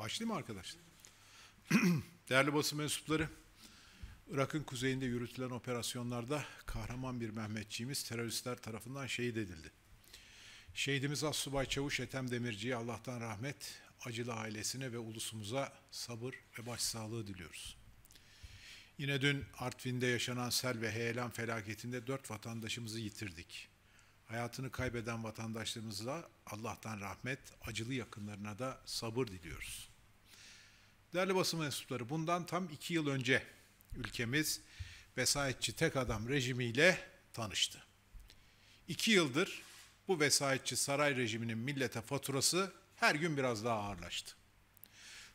Başlayayım mı arkadaşlar? Değerli basın mensupları, Irak'ın kuzeyinde yürütülen operasyonlarda kahraman bir Mehmetçiğimiz teröristler tarafından şehit edildi. Şehidimiz Assubay Çavuş Etem Demirci'ye Allah'tan rahmet, acılı ailesine ve ulusumuza sabır ve başsağlığı diliyoruz. Yine dün Artvin'de yaşanan sel ve heyelan felaketinde dört vatandaşımızı yitirdik. Hayatını kaybeden vatandaşlarımızla Allah'tan rahmet, acılı yakınlarına da sabır diliyoruz. Değerli basın mensupları, bundan tam iki yıl önce ülkemiz vesayetçi tek adam rejimiyle tanıştı. İki yıldır bu vesayetçi saray rejiminin millete faturası her gün biraz daha ağırlaştı.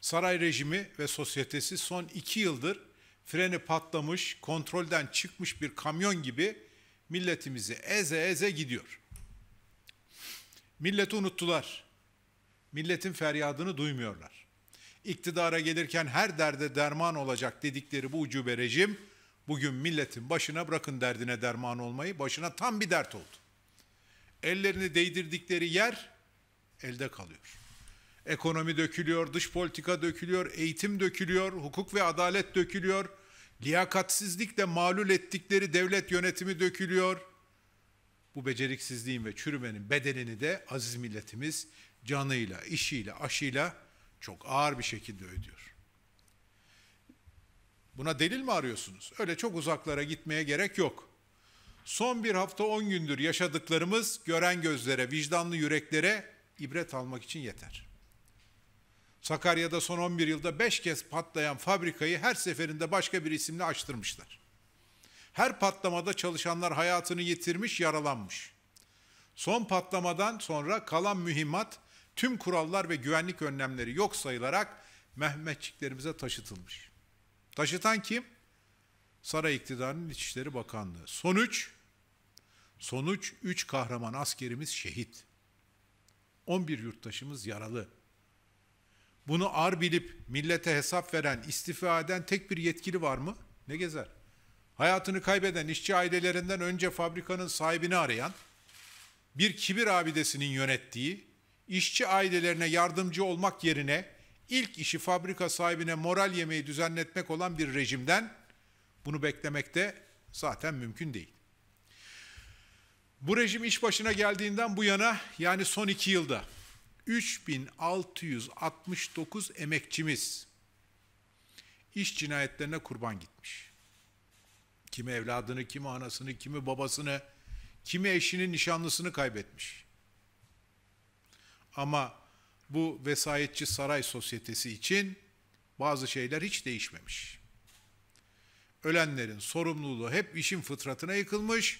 Saray rejimi ve sosyetesi son iki yıldır freni patlamış, kontrolden çıkmış bir kamyon gibi milletimizi eze eze gidiyor. Milleti unuttular. Milletin feryadını duymuyorlar. İktidara gelirken her derde derman olacak dedikleri bu ucube rejim bugün milletin başına bırakın derdine derman olmayı başına tam bir dert oldu. Ellerini değdirdikleri yer elde kalıyor. Ekonomi dökülüyor, dış politika dökülüyor, eğitim dökülüyor, hukuk ve adalet dökülüyor Liyakatsizlikle malul ettikleri devlet yönetimi dökülüyor. Bu beceriksizliğin ve çürümenin bedelini de aziz milletimiz canıyla, işiyle, aşıyla çok ağır bir şekilde ödüyor. Buna delil mi arıyorsunuz? Öyle çok uzaklara gitmeye gerek yok. Son bir hafta on gündür yaşadıklarımız gören gözlere, vicdanlı yüreklere ibret almak için yeter.'' Sakarya'da son 11 yılda 5 kez patlayan fabrikayı her seferinde başka bir isimle açtırmışlar. Her patlamada çalışanlar hayatını yitirmiş, yaralanmış. Son patlamadan sonra kalan mühimmat tüm kurallar ve güvenlik önlemleri yok sayılarak Mehmetçiklerimize taşıtılmış. Taşıtan kim? Saray iktidarının İçişleri Bakanlığı. Sonuç Sonuç 3 kahraman askerimiz şehit. 11 yurttaşımız yaralı. Bunu ar bilip millete hesap veren, istifa eden tek bir yetkili var mı? Ne gezer? Hayatını kaybeden işçi ailelerinden önce fabrikanın sahibini arayan, bir kibir abidesinin yönettiği, işçi ailelerine yardımcı olmak yerine ilk işi fabrika sahibine moral yemeği düzenletmek olan bir rejimden bunu beklemek de zaten mümkün değil. Bu rejim iş başına geldiğinden bu yana yani son iki yılda 3669 emekçimiz iş cinayetlerine kurban gitmiş. Kimi evladını, kimi anasını, kimi babasını, kimi eşini, nişanlısını kaybetmiş. Ama bu vesayetçi saray sosyetesi için bazı şeyler hiç değişmemiş. Ölenlerin sorumluluğu hep işin fıtratına yıkılmış,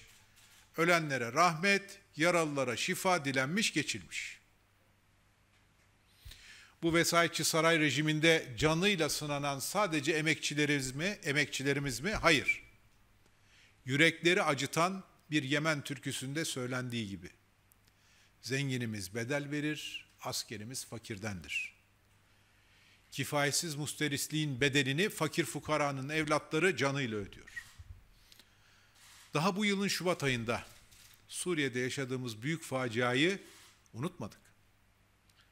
ölenlere rahmet, yaralılara şifa dilenmiş geçilmiş.'' bu vesayetçi saray rejiminde canıyla sınanan sadece emekçilerimiz mi, emekçilerimiz mi? Hayır. Yürekleri acıtan bir Yemen türküsünde söylendiği gibi. Zenginimiz bedel verir, askerimiz fakirdendir. Kifayetsiz musterisliğin bedelini fakir fukaranın evlatları canıyla ödüyor. Daha bu yılın Şubat ayında Suriye'de yaşadığımız büyük faciayı unutmadık.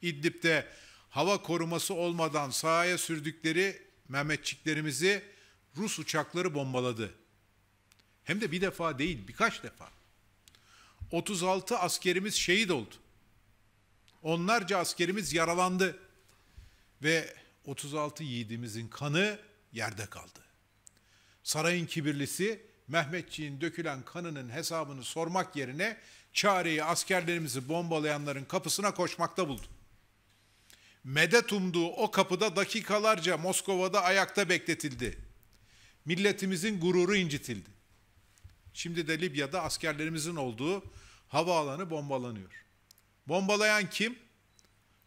İdlib'de hava koruması olmadan sahaya sürdükleri Mehmetçiklerimizi Rus uçakları bombaladı. Hem de bir defa değil, birkaç defa. 36 askerimiz şehit oldu. Onlarca askerimiz yaralandı ve 36 yiğidimizin kanı yerde kaldı. Sarayın kibirlisi Mehmetçiğin dökülen kanının hesabını sormak yerine çareyi askerlerimizi bombalayanların kapısına koşmakta buldu medet umduğu o kapıda dakikalarca Moskova'da ayakta bekletildi. Milletimizin gururu incitildi. Şimdi de Libya'da askerlerimizin olduğu havaalanı bombalanıyor. Bombalayan kim?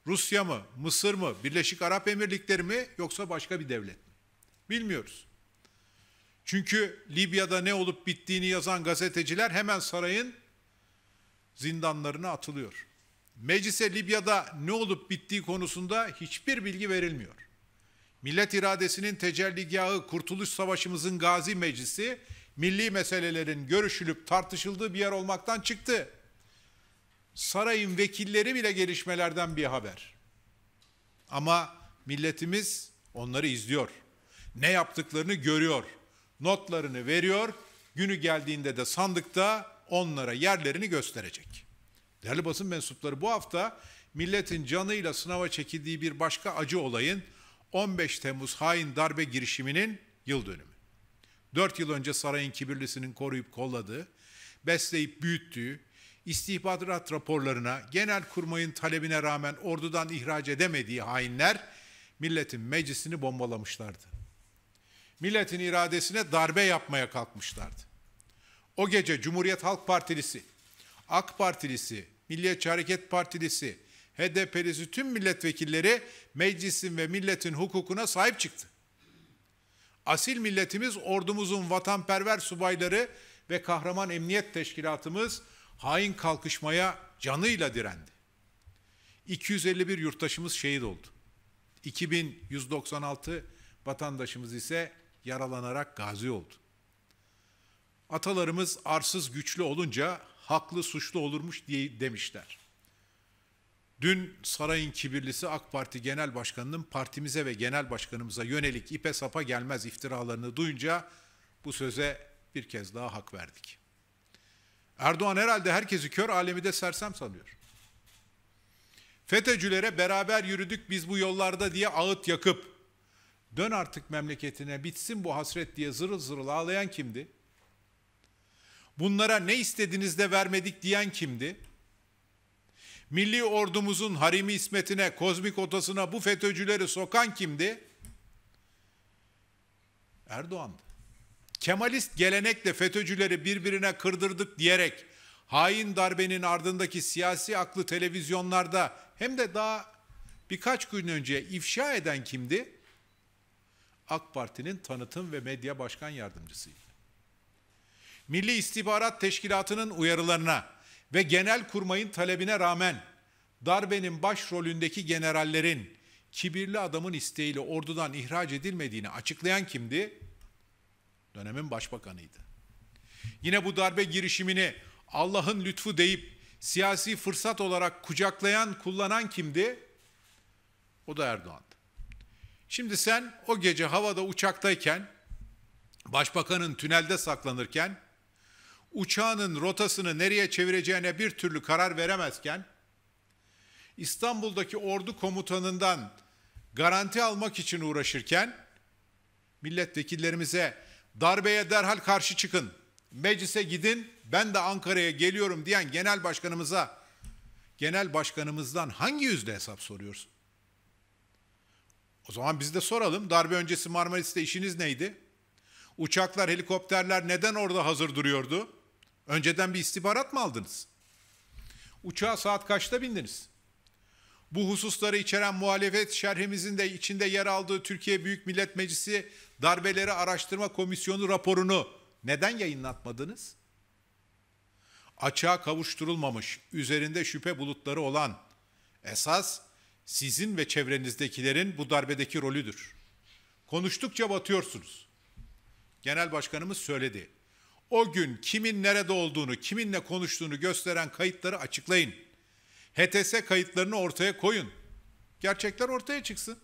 Rusya mı, Mısır mı, Birleşik Arap Emirlikleri mi yoksa başka bir devlet mi? Bilmiyoruz. Çünkü Libya'da ne olup bittiğini yazan gazeteciler hemen sarayın zindanlarına atılıyor. Meclise Libya'da ne olup bittiği konusunda hiçbir bilgi verilmiyor. Millet iradesinin tecelligahı Kurtuluş Savaşımızın gazi meclisi milli meselelerin görüşülüp tartışıldığı bir yer olmaktan çıktı. Sarayın vekilleri bile gelişmelerden bir haber. Ama milletimiz onları izliyor. Ne yaptıklarını görüyor. Notlarını veriyor. Günü geldiğinde de sandıkta onlara yerlerini gösterecek. Değerli basın mensupları bu hafta milletin canıyla sınava çekildiği bir başka acı olayın 15 Temmuz hain darbe girişiminin yıl dönümü. 4 yıl önce sarayın kibirlisinin koruyup kolladığı, besleyip büyüttüğü, istihbarat raporlarına, genel kurmayın talebine rağmen ordudan ihraç edemediği hainler milletin meclisini bombalamışlardı. Milletin iradesine darbe yapmaya kalkmışlardı. O gece Cumhuriyet Halk Partilisi, AK Partilisi, Milliyetçi Hareket Partilisi, HDP'lisi tüm milletvekilleri meclisin ve milletin hukukuna sahip çıktı. Asil milletimiz, ordumuzun vatanperver subayları ve kahraman emniyet teşkilatımız hain kalkışmaya canıyla direndi. 251 yurttaşımız şehit oldu. 2196 vatandaşımız ise yaralanarak gazi oldu. Atalarımız arsız güçlü olunca haklı suçlu olurmuş diye demişler. Dün sarayın kibirlisi AK Parti Genel Başkanı'nın partimize ve genel başkanımıza yönelik ipe sapa gelmez iftiralarını duyunca bu söze bir kez daha hak verdik. Erdoğan herhalde herkesi kör alemi de sersem sanıyor. FETÖ'cülere beraber yürüdük biz bu yollarda diye ağıt yakıp dön artık memleketine bitsin bu hasret diye zırıl zırıl ağlayan kimdi? Bunlara ne istediğinizde vermedik diyen kimdi? Milli ordumuzun harimi ismetine, kozmik otasına bu FETÖ'cüleri sokan kimdi? Erdoğan'dı. Kemalist gelenekle FETÖ'cüleri birbirine kırdırdık diyerek hain darbenin ardındaki siyasi aklı televizyonlarda hem de daha birkaç gün önce ifşa eden kimdi? AK Parti'nin tanıtım ve medya başkan yardımcısıydı. Milli İstihbarat Teşkilatı'nın uyarılarına ve genel kurmayın talebine rağmen darbenin başrolündeki generallerin kibirli adamın isteğiyle ordudan ihraç edilmediğini açıklayan kimdi? Dönemin başbakanıydı. Yine bu darbe girişimini Allah'ın lütfu deyip siyasi fırsat olarak kucaklayan, kullanan kimdi? O da Erdoğan'dı. Şimdi sen o gece havada uçaktayken, başbakanın tünelde saklanırken uçağının rotasını nereye çevireceğine bir türlü karar veremezken İstanbul'daki ordu komutanından garanti almak için uğraşırken milletvekillerimize darbeye derhal karşı çıkın, meclise gidin, ben de Ankara'ya geliyorum diyen genel başkanımıza genel başkanımızdan hangi yüzde hesap soruyorsun? O zaman biz de soralım. Darbe öncesi Marmaris'te işiniz neydi? Uçaklar, helikopterler neden orada hazır duruyordu? Önceden bir istihbarat mı aldınız? Uçağa saat kaçta bindiniz? Bu hususları içeren muhalefet şerhimizin de içinde yer aldığı Türkiye Büyük Millet Meclisi Darbeleri Araştırma Komisyonu raporunu neden yayınlatmadınız? Açığa kavuşturulmamış, üzerinde şüphe bulutları olan esas sizin ve çevrenizdekilerin bu darbedeki rolüdür. Konuştukça batıyorsunuz. Genel Başkanımız söyledi. O gün kimin nerede olduğunu, kiminle konuştuğunu gösteren kayıtları açıklayın. HTS kayıtlarını ortaya koyun. Gerçekler ortaya çıksın.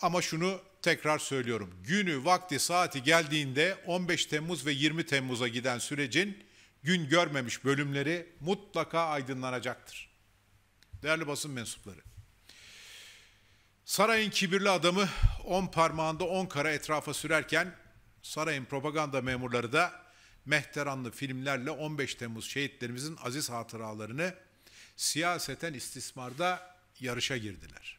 Ama şunu tekrar söylüyorum. Günü, vakti, saati geldiğinde 15 Temmuz ve 20 Temmuz'a giden sürecin gün görmemiş bölümleri mutlaka aydınlanacaktır. Değerli basın mensupları. Sarayın kibirli adamı 10 parmağında 10 kara etrafa sürerken sarayın propaganda memurları da mehteranlı filmlerle 15 Temmuz şehitlerimizin aziz hatıralarını siyaseten istismarda yarışa girdiler.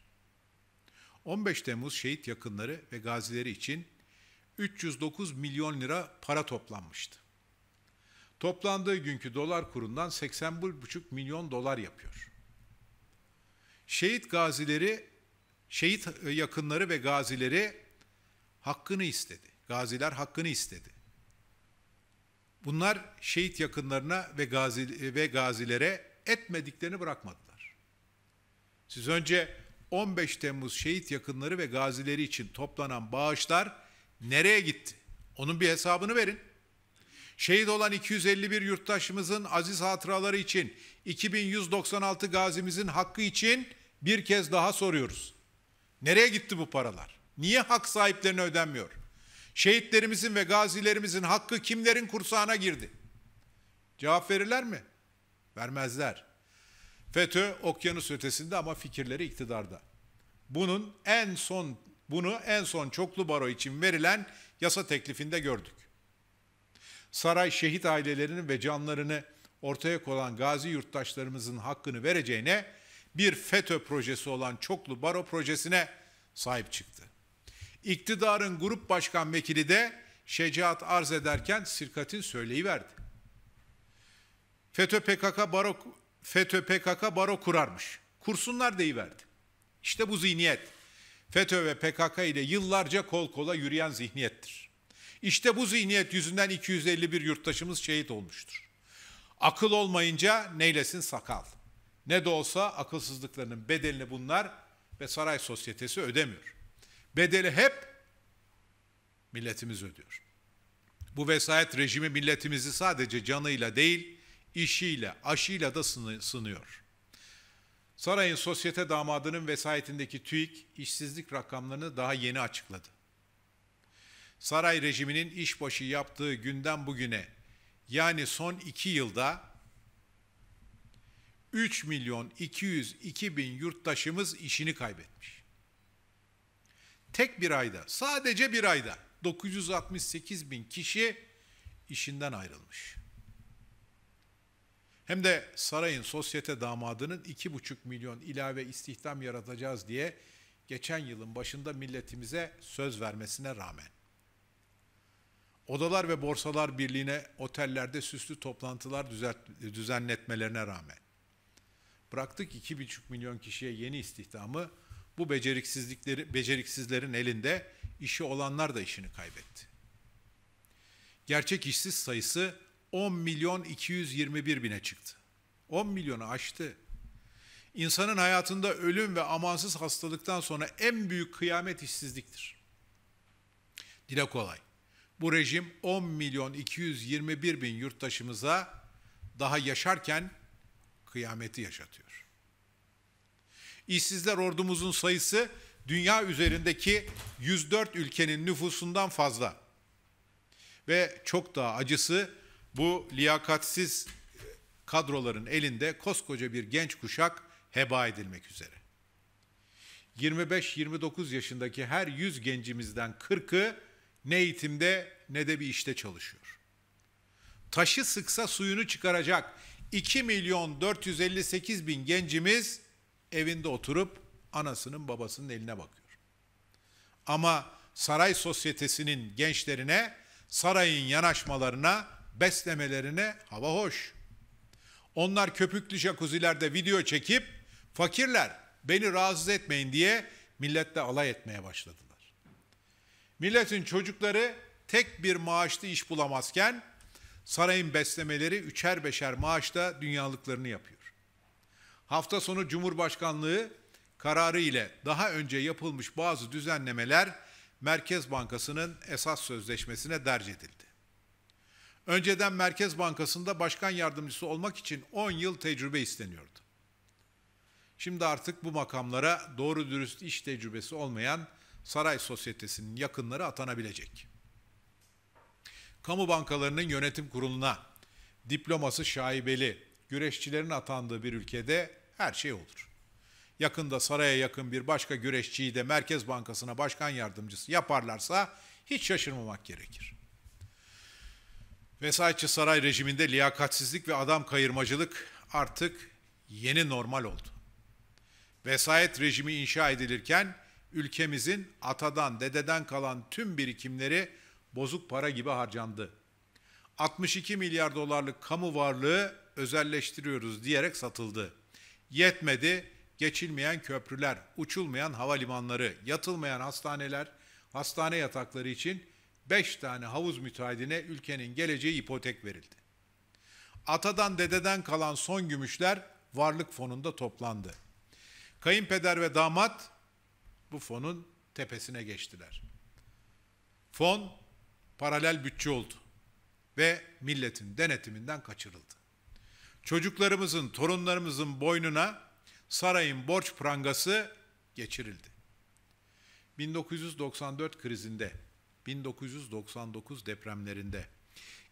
15 Temmuz şehit yakınları ve gazileri için 309 milyon lira para toplanmıştı. Toplandığı günkü dolar kurundan 81,5 milyon dolar yapıyor. Şehit gazileri, şehit yakınları ve gazileri hakkını istedi. Gaziler hakkını istedi. Bunlar şehit yakınlarına ve gazi ve gazilere etmediklerini bırakmadılar. Siz önce 15 Temmuz şehit yakınları ve gazileri için toplanan bağışlar nereye gitti? Onun bir hesabını verin. Şehit olan 251 yurttaşımızın aziz hatıraları için 2196 gazimizin hakkı için bir kez daha soruyoruz. Nereye gitti bu paralar? Niye hak sahiplerine ödenmiyor? Şehitlerimizin ve gazilerimizin hakkı kimlerin kursağına girdi? Cevap verirler mi? Vermezler. FETÖ okyanus ötesinde ama fikirleri iktidarda. Bunun en son bunu en son çoklu baro için verilen yasa teklifinde gördük. Saray şehit ailelerinin ve canlarını ortaya koyan gazi yurttaşlarımızın hakkını vereceğine bir FETÖ projesi olan çoklu baro projesine sahip çıktı. İktidarın grup başkan vekili de şecaat arz ederken Sirkat'in verdi. FETÖ PKK baro FETÖ PKK baro kurarmış. Kursunlar verdi. İşte bu zihniyet. FETÖ ve PKK ile yıllarca kol kola yürüyen zihniyettir. İşte bu zihniyet yüzünden 251 yurttaşımız şehit olmuştur. Akıl olmayınca neylesin sakal. Ne de olsa akılsızlıklarının bedelini bunlar ve saray sosyetesi ödemiyor. Bedeli hep milletimiz ödüyor. Bu vesayet rejimi milletimizi sadece canıyla değil, işiyle, aşıyla da sınıyor. Sarayın sosyete damadının vesayetindeki TÜİK işsizlik rakamlarını daha yeni açıkladı. Saray rejiminin işbaşı yaptığı günden bugüne yani son iki yılda 3 milyon 202 bin yurttaşımız işini kaybetmiş tek bir ayda, sadece bir ayda 968 bin kişi işinden ayrılmış. Hem de sarayın sosyete damadının 2,5 milyon ilave istihdam yaratacağız diye geçen yılın başında milletimize söz vermesine rağmen. Odalar ve Borsalar Birliği'ne otellerde süslü toplantılar düzenletmelerine rağmen. Bıraktık 2,5 milyon kişiye yeni istihdamı bu beceriksizlikleri beceriksizlerin elinde işi olanlar da işini kaybetti. Gerçek işsiz sayısı 10 milyon 221 bine çıktı. 10 milyonu aştı. İnsanın hayatında ölüm ve amansız hastalıktan sonra en büyük kıyamet işsizliktir. Dile kolay. Bu rejim 10 milyon 221 bin yurttaşımıza daha yaşarken kıyameti yaşatıyor. İşsizler ordumuzun sayısı dünya üzerindeki 104 ülkenin nüfusundan fazla. Ve çok daha acısı bu liyakatsiz kadroların elinde koskoca bir genç kuşak heba edilmek üzere. 25-29 yaşındaki her 100 gencimizden 40'ı ne eğitimde ne de bir işte çalışıyor. Taşı sıksa suyunu çıkaracak 2 milyon 458 bin gencimiz Evinde oturup anasının babasının eline bakıyor. Ama saray sosyetesinin gençlerine, sarayın yanaşmalarına, beslemelerine hava hoş. Onlar köpüklü jacuzilerde video çekip fakirler beni rahatsız etmeyin diye milletle alay etmeye başladılar. Milletin çocukları tek bir maaşlı iş bulamazken sarayın beslemeleri üçer beşer maaşla dünyalıklarını yapıyor hafta sonu Cumhurbaşkanlığı kararı ile daha önce yapılmış bazı düzenlemeler Merkez Bankası'nın esas sözleşmesine derc edildi. Önceden Merkez Bankası'nda başkan yardımcısı olmak için 10 yıl tecrübe isteniyordu. Şimdi artık bu makamlara doğru dürüst iş tecrübesi olmayan saray sosyetesinin yakınları atanabilecek. Kamu bankalarının yönetim kuruluna diploması şaibeli, güreşçilerin atandığı bir ülkede her şey olur. Yakında saraya yakın bir başka güreşçiyi de Merkez Bankası'na başkan yardımcısı yaparlarsa hiç şaşırmamak gerekir. Vesayetçi saray rejiminde liyakatsizlik ve adam kayırmacılık artık yeni normal oldu. Vesayet rejimi inşa edilirken ülkemizin atadan, dededen kalan tüm birikimleri bozuk para gibi harcandı. 62 milyar dolarlık kamu varlığı özelleştiriyoruz diyerek satıldı. Yetmedi, geçilmeyen köprüler, uçulmayan havalimanları, yatılmayan hastaneler, hastane yatakları için 5 tane havuz müteahhidine ülkenin geleceği ipotek verildi. Atadan dededen kalan son gümüşler varlık fonunda toplandı. Kayınpeder ve damat bu fonun tepesine geçtiler. Fon paralel bütçe oldu ve milletin denetiminden kaçırıldı çocuklarımızın, torunlarımızın boynuna sarayın borç prangası geçirildi. 1994 krizinde, 1999 depremlerinde,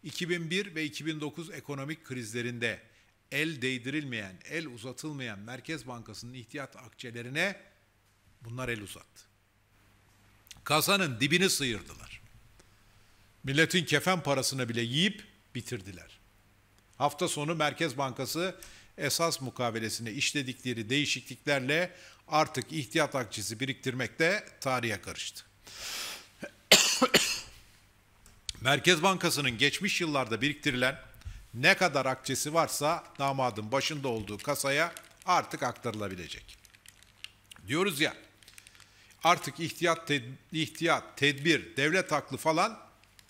2001 ve 2009 ekonomik krizlerinde el değdirilmeyen, el uzatılmayan Merkez Bankası'nın ihtiyat akçelerine bunlar el uzattı. Kasanın dibini sıyırdılar. Milletin kefen parasını bile yiyip bitirdiler. Hafta sonu Merkez Bankası esas mukavelesine işledikleri değişikliklerle artık ihtiyat akçesi biriktirmekte tarihe karıştı. Merkez Bankası'nın geçmiş yıllarda biriktirilen ne kadar akçesi varsa damadın başında olduğu kasaya artık aktarılabilecek. Diyoruz ya artık ihtiyat, ted ihtiyat tedbir, devlet aklı falan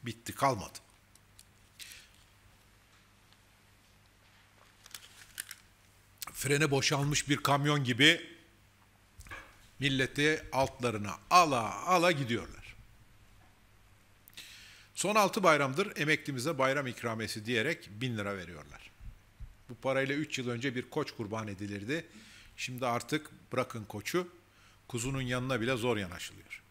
bitti kalmadı. frene boşalmış bir kamyon gibi milleti altlarına ala ala gidiyorlar. Son altı bayramdır emeklimize bayram ikramesi diyerek bin lira veriyorlar. Bu parayla üç yıl önce bir koç kurban edilirdi. Şimdi artık bırakın koçu, kuzunun yanına bile zor yanaşılıyor.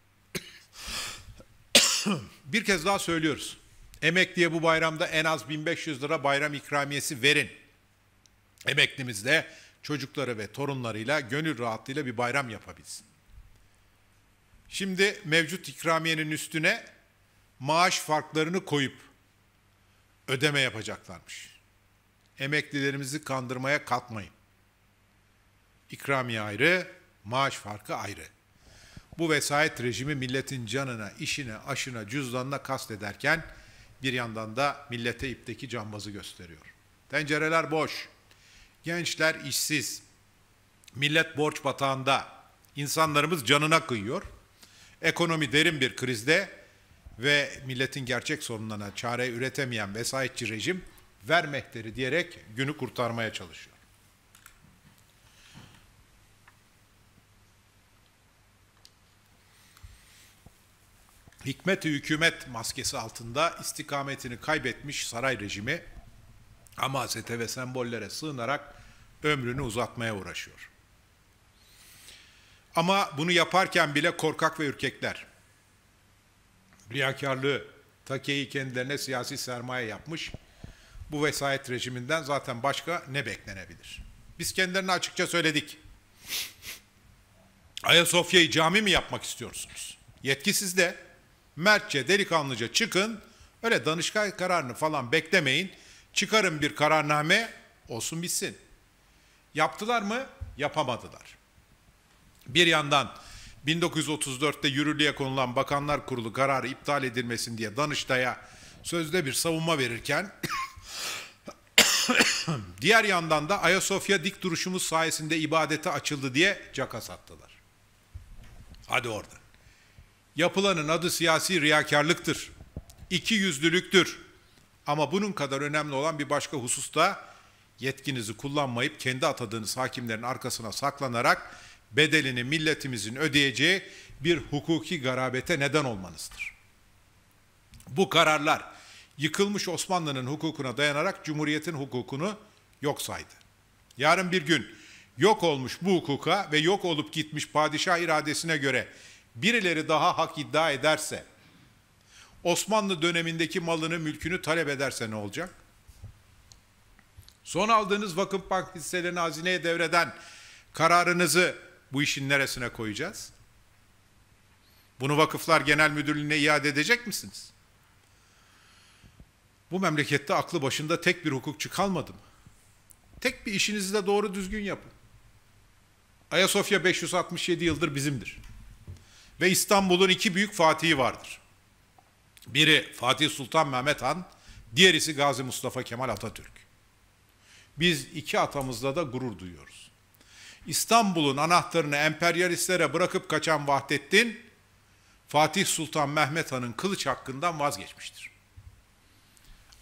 bir kez daha söylüyoruz. Emekliye bu bayramda en az 1500 lira bayram ikramiyesi verin. Emeklimiz de çocukları ve torunlarıyla gönül rahatlığıyla bir bayram yapabilsin. Şimdi mevcut ikramiyenin üstüne maaş farklarını koyup ödeme yapacaklarmış. Emeklilerimizi kandırmaya kalkmayın. İkramiye ayrı, maaş farkı ayrı. Bu vesayet rejimi milletin canına, işine, aşına, cüzdanına kast ederken bir yandan da millete ipteki cambazı gösteriyor. Tencereler boş. Gençler işsiz. Millet borç batağında. insanlarımız canına kıyıyor. Ekonomi derin bir krizde ve milletin gerçek sorunlarına çare üretemeyen vesayetçi rejim vermehteri diyerek günü kurtarmaya çalışıyor. Hikmet-i hükümet maskesi altında istikametini kaybetmiş saray rejimi amasete ve sembollere sığınarak ömrünü uzatmaya uğraşıyor. Ama bunu yaparken bile korkak ve ürkekler. Riyakarlığı, takeyi kendilerine siyasi sermaye yapmış. Bu vesayet rejiminden zaten başka ne beklenebilir? Biz kendilerine açıkça söyledik. Ayasofya'yı cami mi yapmak istiyorsunuz? Yetkisiz de mertçe, delikanlıca çıkın. Öyle danışkan kararını falan beklemeyin. Çıkarın bir kararname olsun bitsin. Yaptılar mı? Yapamadılar. Bir yandan 1934'te yürürlüğe konulan Bakanlar Kurulu kararı iptal edilmesin diye Danıştay'a sözde bir savunma verirken diğer yandan da Ayasofya dik duruşumuz sayesinde ibadete açıldı diye caka sattılar. Hadi oradan. Yapılanın adı siyasi riyakarlıktır. İki yüzlülüktür. Ama bunun kadar önemli olan bir başka hususta yetkinizi kullanmayıp kendi atadığınız hakimlerin arkasına saklanarak bedelini milletimizin ödeyeceği bir hukuki garabete neden olmanızdır. Bu kararlar yıkılmış Osmanlı'nın hukukuna dayanarak Cumhuriyet'in hukukunu yok saydı. Yarın bir gün yok olmuş bu hukuka ve yok olup gitmiş padişah iradesine göre birileri daha hak iddia ederse Osmanlı dönemindeki malını, mülkünü talep ederse ne olacak? Son aldığınız vakıf bank hisselerini hazineye devreden kararınızı bu işin neresine koyacağız? Bunu vakıflar genel müdürlüğüne iade edecek misiniz? Bu memlekette aklı başında tek bir hukukçu kalmadı mı? Tek bir işinizi de doğru düzgün yapın. Ayasofya 567 yıldır bizimdir. Ve İstanbul'un iki büyük fatihi vardır. Biri Fatih Sultan Mehmet Han, diğerisi Gazi Mustafa Kemal Atatürk. Biz iki atamızla da gurur duyuyoruz. İstanbul'un anahtarını emperyalistlere bırakıp kaçan Vahdettin, Fatih Sultan Mehmet Han'ın kılıç hakkından vazgeçmiştir.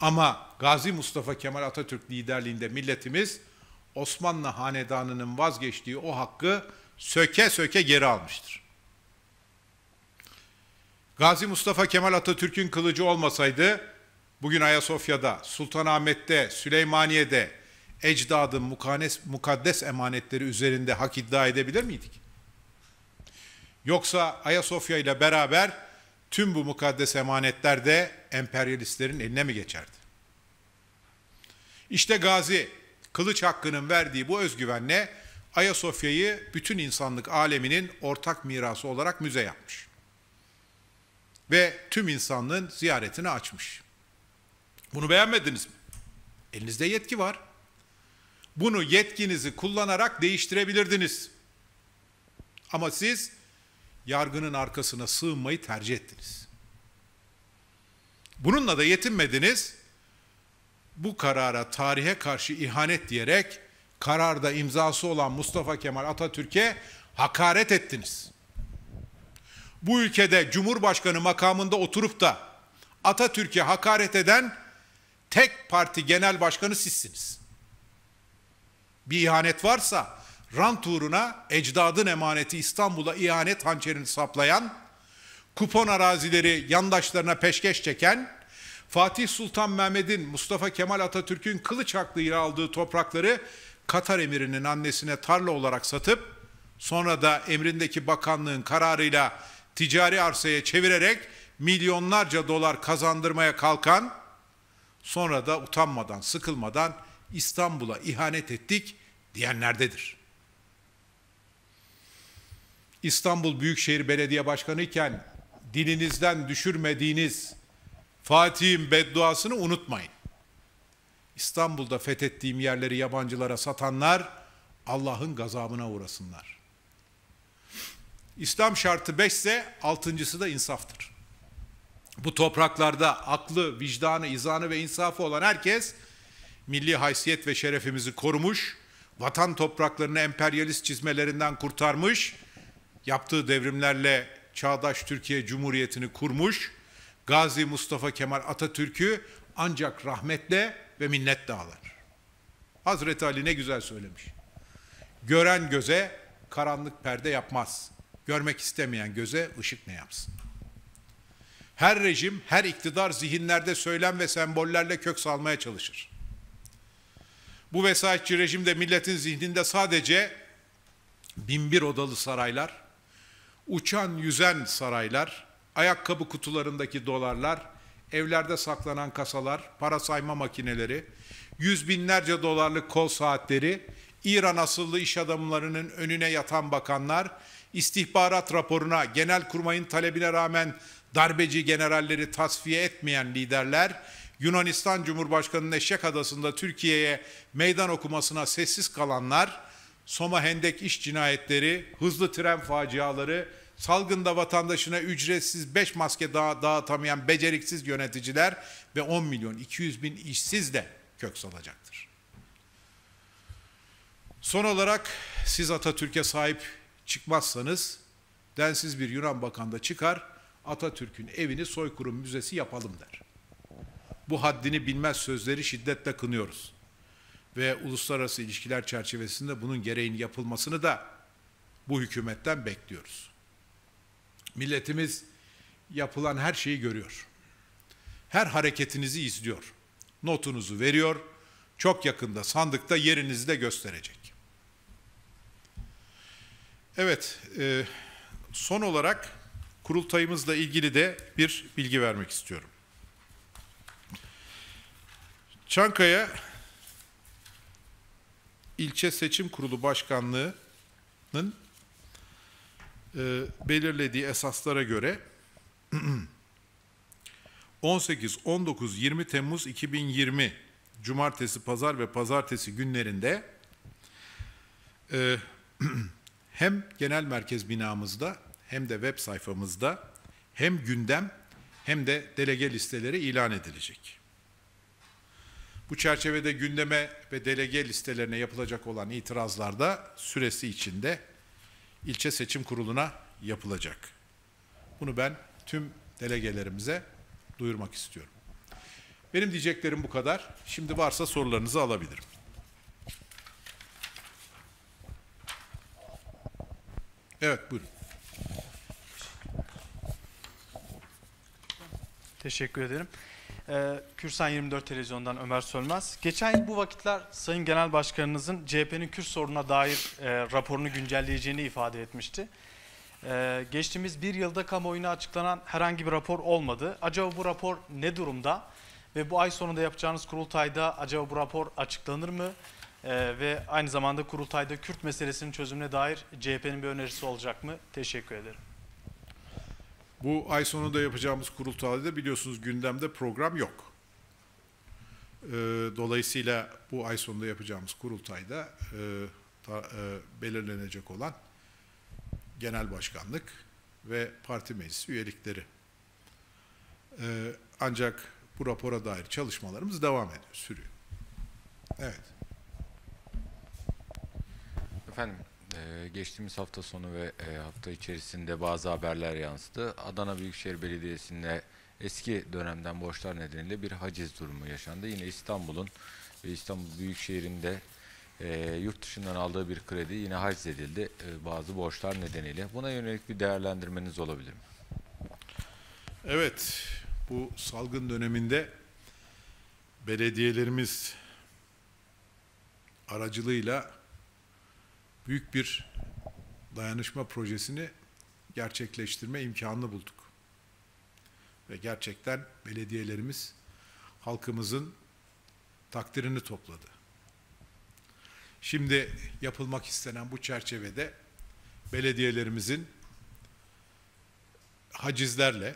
Ama Gazi Mustafa Kemal Atatürk liderliğinde milletimiz Osmanlı Hanedanı'nın vazgeçtiği o hakkı söke söke geri almıştır. Gazi Mustafa Kemal Atatürk'ün kılıcı olmasaydı bugün Ayasofya'da, Sultanahmet'te, Süleymaniye'de ecdadın mukanes, mukaddes emanetleri üzerinde hak iddia edebilir miydik? Yoksa Ayasofya ile beraber tüm bu mukaddes emanetler de emperyalistlerin eline mi geçerdi? İşte Gazi, kılıç hakkının verdiği bu özgüvenle Ayasofya'yı bütün insanlık aleminin ortak mirası olarak müze yapmış ve tüm insanlığın ziyaretini açmış. Bunu beğenmediniz mi? Elinizde yetki var. Bunu yetkinizi kullanarak değiştirebilirdiniz. Ama siz yargının arkasına sığınmayı tercih ettiniz. Bununla da yetinmediniz. Bu karara tarihe karşı ihanet diyerek kararda imzası olan Mustafa Kemal Atatürk'e hakaret ettiniz bu ülkede Cumhurbaşkanı makamında oturup da Atatürk'e hakaret eden tek parti genel başkanı sizsiniz. Bir ihanet varsa rant uğruna ecdadın emaneti İstanbul'a ihanet hançerini saplayan, kupon arazileri yandaşlarına peşkeş çeken, Fatih Sultan Mehmet'in Mustafa Kemal Atatürk'ün kılıç hakkıyla aldığı toprakları Katar emirinin annesine tarla olarak satıp sonra da emrindeki bakanlığın kararıyla ticari arsaya çevirerek milyonlarca dolar kazandırmaya kalkan, sonra da utanmadan, sıkılmadan İstanbul'a ihanet ettik diyenlerdedir. İstanbul Büyükşehir Belediye Başkanı iken dilinizden düşürmediğiniz Fatih'in bedduasını unutmayın. İstanbul'da fethettiğim yerleri yabancılara satanlar Allah'ın gazabına uğrasınlar.'' İslam şartı beş ise altıncısı da insaftır. Bu topraklarda aklı, vicdanı, izanı ve insafı olan herkes milli haysiyet ve şerefimizi korumuş, vatan topraklarını emperyalist çizmelerinden kurtarmış, yaptığı devrimlerle çağdaş Türkiye Cumhuriyeti'ni kurmuş, Gazi Mustafa Kemal Atatürk'ü ancak rahmetle ve minnetle alır. Hazreti Ali ne güzel söylemiş. Gören göze karanlık perde yapmaz. Görmek istemeyen göze ışık ne yapsın? Her rejim, her iktidar zihinlerde söylem ve sembollerle kök salmaya çalışır. Bu vesayetçi rejimde milletin zihninde sadece binbir odalı saraylar, uçan yüzen saraylar, ayakkabı kutularındaki dolarlar, evlerde saklanan kasalar, para sayma makineleri, yüz binlerce dolarlık kol saatleri, İran asıllı iş adamlarının önüne yatan bakanlar, istihbarat raporuna genel kurmayın talebine rağmen darbeci generalleri tasfiye etmeyen liderler, Yunanistan Cumhurbaşkanı'nın Eşek Adası'nda Türkiye'ye meydan okumasına sessiz kalanlar, Soma Hendek iş cinayetleri, hızlı tren faciaları, salgında vatandaşına ücretsiz 5 maske daha dağıtamayan beceriksiz yöneticiler ve 10 milyon 200 bin işsiz de kök salacaktır. Son olarak siz Atatürk'e sahip çıkmazsanız densiz bir Yunan bakan da çıkar Atatürk'ün evini soykırım müzesi yapalım der. Bu haddini bilmez sözleri şiddetle kınıyoruz. Ve uluslararası ilişkiler çerçevesinde bunun gereğini yapılmasını da bu hükümetten bekliyoruz. Milletimiz yapılan her şeyi görüyor. Her hareketinizi izliyor. Notunuzu veriyor. Çok yakında sandıkta yerinizi de gösterecek. Evet, e, son olarak kurultayımızla ilgili de bir bilgi vermek istiyorum. Çankaya İlçe Seçim Kurulu Başkanlığı'nın e, belirlediği esaslara göre 18, 19, 20 Temmuz 2020 Cumartesi, Pazar ve Pazartesi günlerinde e, hem genel merkez binamızda hem de web sayfamızda hem gündem hem de delege listeleri ilan edilecek. Bu çerçevede gündeme ve delege listelerine yapılacak olan itirazlar da süresi içinde ilçe seçim kuruluna yapılacak. Bunu ben tüm delegelerimize duyurmak istiyorum. Benim diyeceklerim bu kadar. Şimdi varsa sorularınızı alabilirim. Evet buyurun. Teşekkür ederim. Ee, Kürsan 24 Televizyon'dan Ömer Sölmez. Geçen yıl bu vakitler Sayın Genel Başkanınızın CHP'nin Kürt sorununa dair e, raporunu güncelleyeceğini ifade etmişti. Ee, geçtiğimiz bir yılda kamuoyuna açıklanan herhangi bir rapor olmadı. Acaba bu rapor ne durumda? Ve bu ay sonunda yapacağınız kurultayda acaba bu rapor açıklanır mı? Ee, ve aynı zamanda kurultayda Kürt meselesinin çözümüne dair CHP'nin bir önerisi olacak mı? Teşekkür ederim. Bu ay sonunda yapacağımız kurultayda biliyorsunuz gündemde program yok. Ee, dolayısıyla bu ay sonunda yapacağımız kurultayda e, ta, e, belirlenecek olan genel başkanlık ve parti meclisi üyelikleri. Ee, ancak bu rapora dair çalışmalarımız devam ediyor, sürüyor. Evet. Efendim e, geçtiğimiz hafta sonu ve e, hafta içerisinde bazı haberler yansıdı. Adana Büyükşehir Belediyesi'nde eski dönemden borçlar nedeniyle bir haciz durumu yaşandı. Yine İstanbul'un ve İstanbul Büyükşehir'inde e, yurt dışından aldığı bir kredi yine haciz edildi bazı borçlar nedeniyle. Buna yönelik bir değerlendirmeniz olabilir mi? Evet, bu salgın döneminde belediyelerimiz aracılığıyla büyük bir dayanışma projesini gerçekleştirme imkanını bulduk. Ve gerçekten belediyelerimiz halkımızın takdirini topladı. Şimdi yapılmak istenen bu çerçevede belediyelerimizin hacizlerle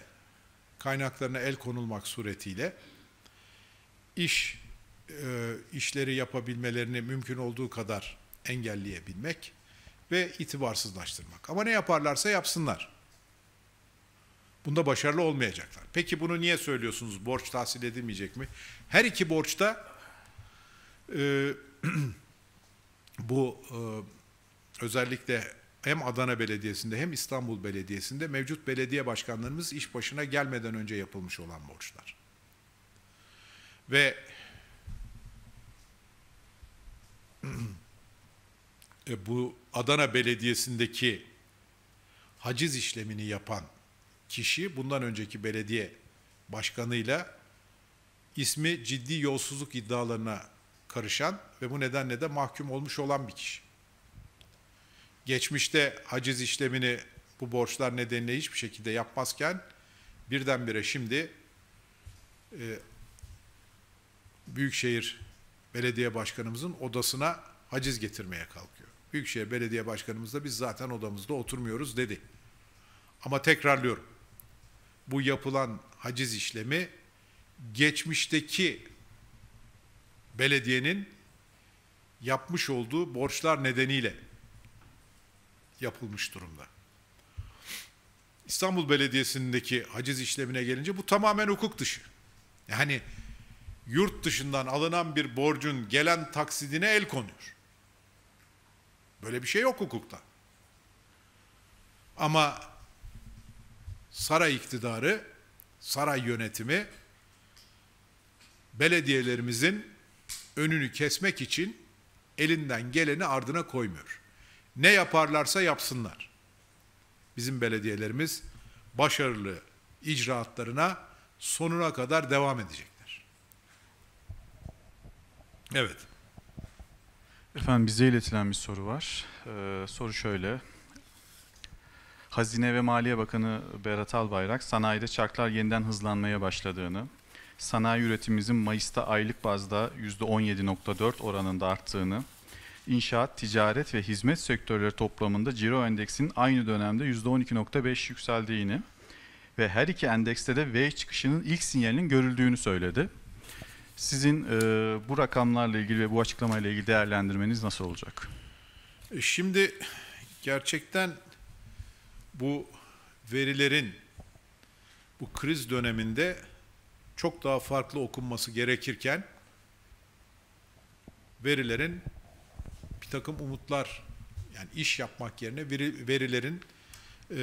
kaynaklarına el konulmak suretiyle iş e, işleri yapabilmelerini mümkün olduğu kadar engelleyebilmek ve itibarsızlaştırmak. Ama ne yaparlarsa yapsınlar. Bunda başarılı olmayacaklar. Peki bunu niye söylüyorsunuz? Borç tahsil edilmeyecek mi? Her iki borçta e, bu e, özellikle hem Adana Belediyesi'nde hem İstanbul Belediyesi'nde mevcut belediye başkanlarımız iş başına gelmeden önce yapılmış olan borçlar. Ve e, bu Adana Belediyesi'ndeki haciz işlemini yapan kişi bundan önceki belediye başkanıyla ismi ciddi yolsuzluk iddialarına karışan ve bu nedenle de mahkum olmuş olan bir kişi. Geçmişte haciz işlemini bu borçlar nedeniyle hiçbir şekilde yapmazken birdenbire şimdi e, Büyükşehir Belediye Başkanımızın odasına haciz getirmeye kalkıyor. Büyükşehir Belediye Başkanımız biz zaten odamızda oturmuyoruz dedi. Ama tekrarlıyorum. Bu yapılan haciz işlemi geçmişteki belediyenin yapmış olduğu borçlar nedeniyle yapılmış durumda. İstanbul Belediyesi'ndeki haciz işlemine gelince bu tamamen hukuk dışı. Yani yurt dışından alınan bir borcun gelen taksidine el konuyor. Böyle bir şey yok hukukta. Ama saray iktidarı, saray yönetimi belediyelerimizin önünü kesmek için elinden geleni ardına koymuyor. Ne yaparlarsa yapsınlar. Bizim belediyelerimiz başarılı icraatlarına sonuna kadar devam edecekler. Evet. Efendim bize iletilen bir soru var. Ee, soru şöyle. Hazine ve Maliye Bakanı Berat Albayrak sanayide çarklar yeniden hızlanmaya başladığını, sanayi üretimimizin Mayıs'ta aylık bazda %17.4 oranında arttığını, inşaat, ticaret ve hizmet sektörleri toplamında ciro endeksinin aynı dönemde %12.5 yükseldiğini ve her iki endekste de V çıkışının ilk sinyalinin görüldüğünü söyledi. Sizin e, bu rakamlarla ilgili ve bu açıklamayla ilgili değerlendirmeniz nasıl olacak? E, şimdi gerçekten bu verilerin bu kriz döneminde çok daha farklı okunması gerekirken verilerin bir takım umutlar yani iş yapmak yerine verilerin e,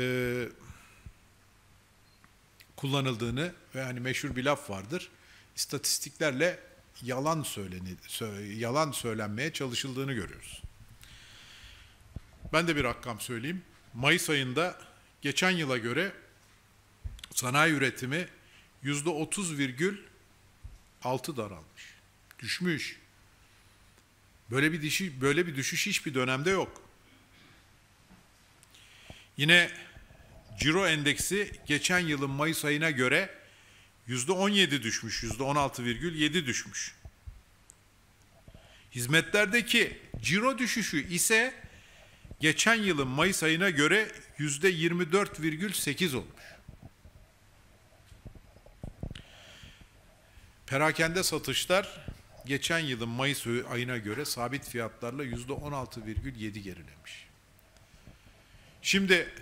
kullanıldığını ve hani meşhur bir laf vardır istatistiklerle yalan söyleni sö yalan söylenmeye çalışıldığını görüyoruz. Ben de bir rakam söyleyeyim. Mayıs ayında geçen yıla göre sanayi üretimi yüzde otuz virgül altı daralmış. Düşmüş. Böyle bir dişi böyle bir düşüş hiçbir dönemde yok. Yine ciro endeksi geçen yılın Mayıs ayına göre Yüzde %17 düşmüş, yüzde %16,7 düşmüş. Hizmetlerdeki ciro düşüşü ise geçen yılın Mayıs ayına göre yüzde %24,8 olmuş. Perakende satışlar geçen yılın Mayıs ayına göre sabit fiyatlarla yüzde %16,7 gerilemiş. Şimdi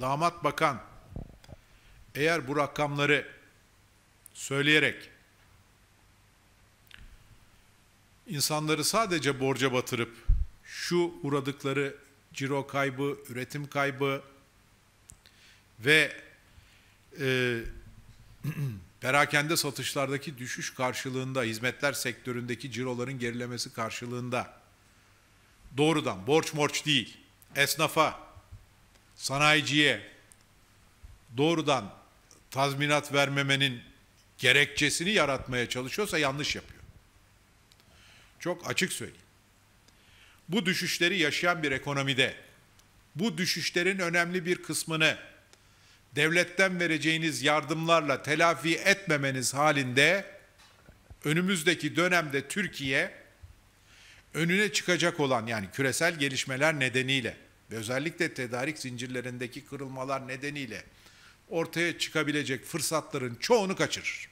damat bakan eğer bu rakamları söyleyerek insanları sadece borca batırıp şu uğradıkları ciro kaybı, üretim kaybı ve e, perakende satışlardaki düşüş karşılığında, hizmetler sektöründeki ciroların gerilemesi karşılığında doğrudan borç morç değil, esnafa, sanayiciye doğrudan tazminat vermemenin gerekçesini yaratmaya çalışıyorsa yanlış yapıyor. Çok açık söyleyeyim. Bu düşüşleri yaşayan bir ekonomide bu düşüşlerin önemli bir kısmını devletten vereceğiniz yardımlarla telafi etmemeniz halinde önümüzdeki dönemde Türkiye önüne çıkacak olan yani küresel gelişmeler nedeniyle ve özellikle tedarik zincirlerindeki kırılmalar nedeniyle ortaya çıkabilecek fırsatların çoğunu kaçırır.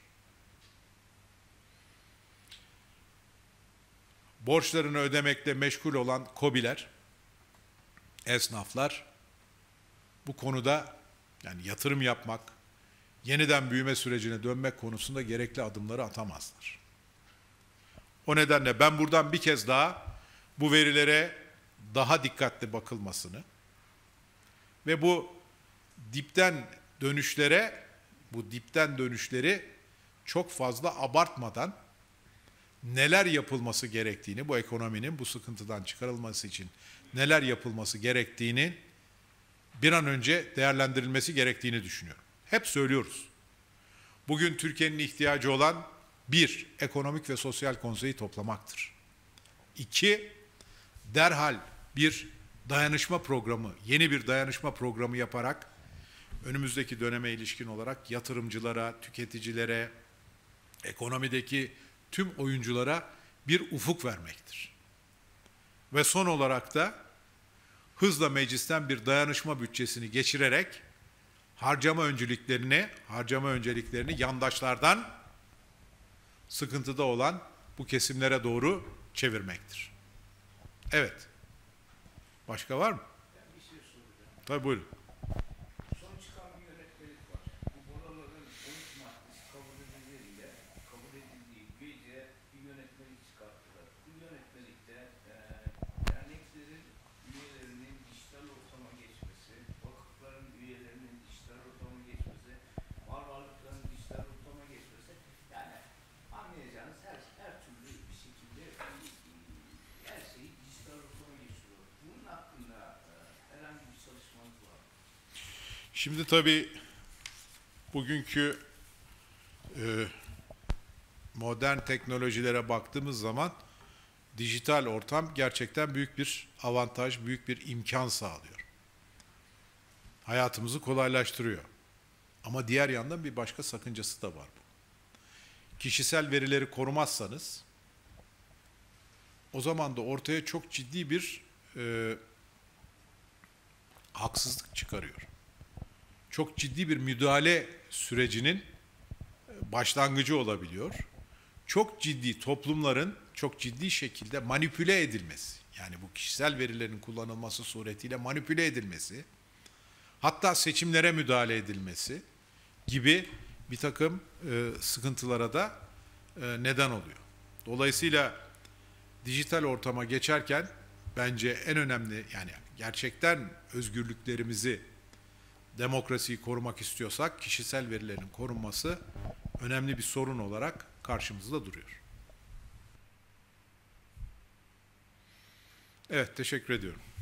Borçlarını ödemekle meşgul olan kobiler, esnaflar bu konuda yani yatırım yapmak, yeniden büyüme sürecine dönmek konusunda gerekli adımları atamazlar. O nedenle ben buradan bir kez daha bu verilere daha dikkatli bakılmasını ve bu dipten dönüşlere, bu dipten dönüşleri çok fazla abartmadan neler yapılması gerektiğini, bu ekonominin bu sıkıntıdan çıkarılması için neler yapılması gerektiğini bir an önce değerlendirilmesi gerektiğini düşünüyorum. Hep söylüyoruz. Bugün Türkiye'nin ihtiyacı olan bir, ekonomik ve sosyal konseyi toplamaktır. İki, derhal bir dayanışma programı, yeni bir dayanışma programı yaparak önümüzdeki döneme ilişkin olarak yatırımcılara, tüketicilere, ekonomideki tüm oyunculara bir ufuk vermektir. Ve son olarak da hızla meclisten bir dayanışma bütçesini geçirerek harcama önceliklerini, harcama önceliklerini yandaşlardan sıkıntıda olan bu kesimlere doğru çevirmektir. Evet. Başka var mı? Şey Tabii buyurun. Şimdi tabii bugünkü e, modern teknolojilere baktığımız zaman dijital ortam gerçekten büyük bir avantaj, büyük bir imkan sağlıyor. Hayatımızı kolaylaştırıyor. Ama diğer yandan bir başka sakıncası da var bu. Kişisel verileri korumazsanız o zaman da ortaya çok ciddi bir e, haksızlık çıkarıyor çok ciddi bir müdahale sürecinin e, başlangıcı olabiliyor. Çok ciddi toplumların çok ciddi şekilde manipüle edilmesi, yani bu kişisel verilerin kullanılması suretiyle manipüle edilmesi, hatta seçimlere müdahale edilmesi gibi bir takım e, sıkıntılara da e, neden oluyor. Dolayısıyla dijital ortama geçerken bence en önemli yani gerçekten özgürlüklerimizi demokrasiyi korumak istiyorsak kişisel verilerin korunması önemli bir sorun olarak karşımızda duruyor. Evet, teşekkür ediyorum.